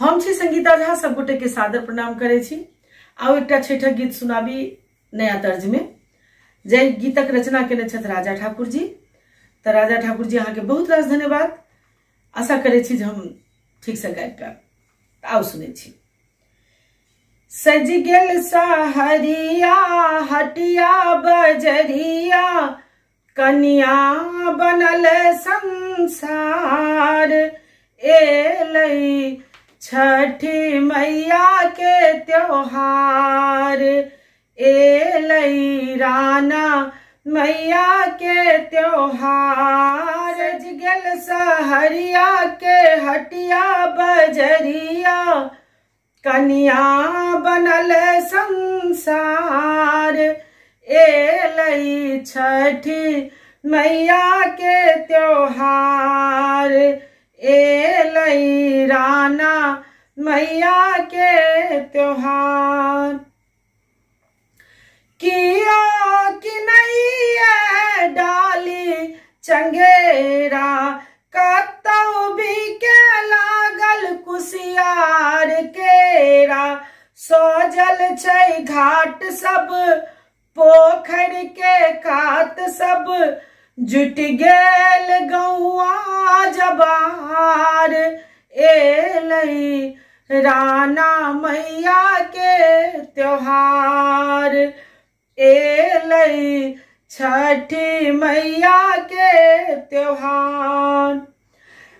हम छी संगीता झा सबगोटे के सादर प्रणाम करे छी आउ एकटा छठक गीत सुनाबी नया तर्ज में जय गीतक रचना केने छथि राजा ठाकुर जी तो राजा ठाकुर जी अहाँ के बहुत रास धन्यवाद आशा करे छी हम ठीक से गाबि पाएब आउ सुने छी सज गेल सहरिया हटिया बजरिया कनिया बनल संसार एलई छठी मैया के त्योहार ए लई राना मैया के त्योहार सज गल सहरिया के हटिया बजरिया कनिया बनल संसार ए लई छठी मैया के त्योहार ए राना मैया के त्योहार किया कि नहीं है डाली चंगेरा कतौ भी के लागल कुसियार केरा सोजल छाट घाट सब पोखर के कात सब जुट गैल गौआ जबार एल राना मैया के त्योहार एल छठी मैया के त्योहार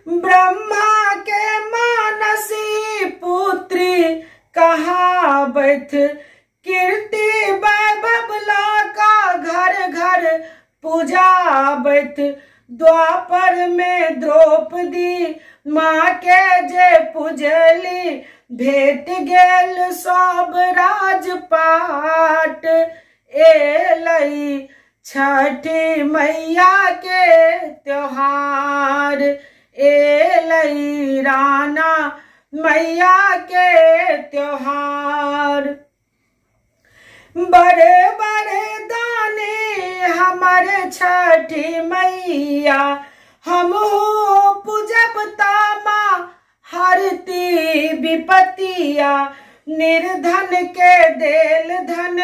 ब्रह्मा के मानसी पुत्री कहा बैठ आवत द्वापर में द्रौपदी माँ के जे पूजली भेट गेल सब राजपाट लई छठी मैया के त्योहार ए लई राना मैया के त्योहार बड़े कर छठी मैया हम पूजब माँ हरती विपतिया निर्धन के देल धन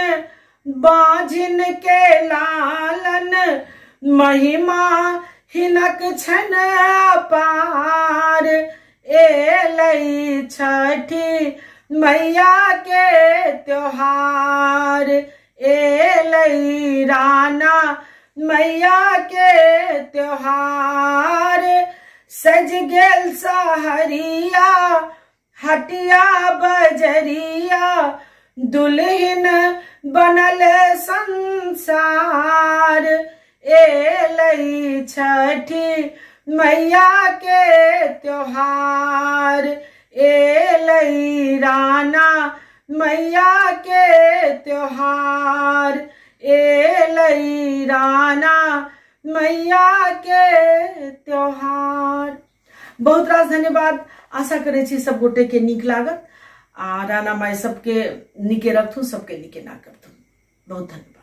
बाझिन के लालन महिमा हिनक छन पार ए छठी मैया के त्योहार एलई राना मैया के त्योहार सज गल सहरिया हटिया बजरिया दुल्हन बनल संसार ए लई छठी मैया के त्योहार ए लई राना मैया के त्योहार ए गई राना मैया के त्योहार बहुत रास धन्यवाद आशा करे सब गोटे के निक लागत आ राना माई सबके निके रखू सबके निके ना करथुन बहुत धन्यवाद